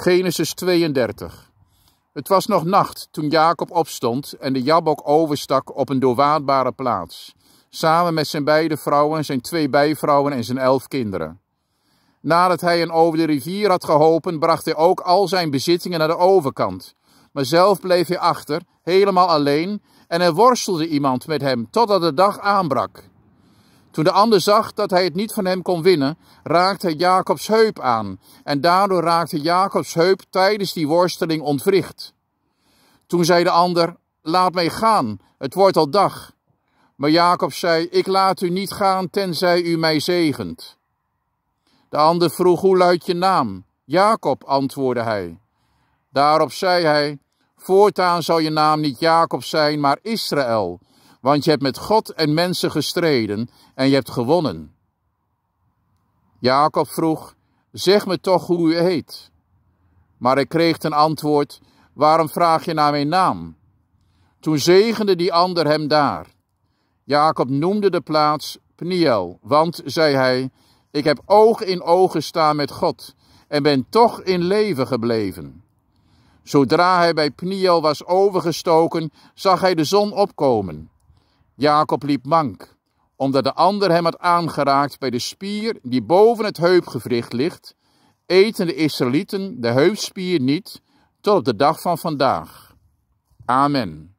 Genesis 32. Het was nog nacht toen Jacob opstond en de Jabok overstak op een doorwaadbare plaats, samen met zijn beide vrouwen, zijn twee bijvrouwen en zijn elf kinderen. Nadat hij hen over de rivier had geholpen, bracht hij ook al zijn bezittingen naar de overkant. Maar zelf bleef hij achter, helemaal alleen, en er worstelde iemand met hem totdat de dag aanbrak. Toen de ander zag dat hij het niet van hem kon winnen, raakte hij Jacobs heup aan. En daardoor raakte Jacobs heup tijdens die worsteling ontwricht. Toen zei de ander: Laat mij gaan, het wordt al dag. Maar Jacob zei: Ik laat u niet gaan tenzij u mij zegent. De ander vroeg: Hoe luidt je naam? Jacob, antwoordde hij. Daarop zei hij: Voortaan zal je naam niet Jacob zijn, maar Israël want je hebt met God en mensen gestreden en je hebt gewonnen. Jacob vroeg, zeg me toch hoe u heet. Maar hij kreeg ten antwoord, waarom vraag je naar mijn naam? Toen zegende die ander hem daar. Jacob noemde de plaats Pniel, want, zei hij, ik heb oog in oog gestaan met God en ben toch in leven gebleven. Zodra hij bij Pniel was overgestoken, zag hij de zon opkomen. Jacob liep mank, omdat de ander hem had aangeraakt bij de spier die boven het heupgewricht ligt, eten de Israëlieten de heupspier niet tot op de dag van vandaag. Amen.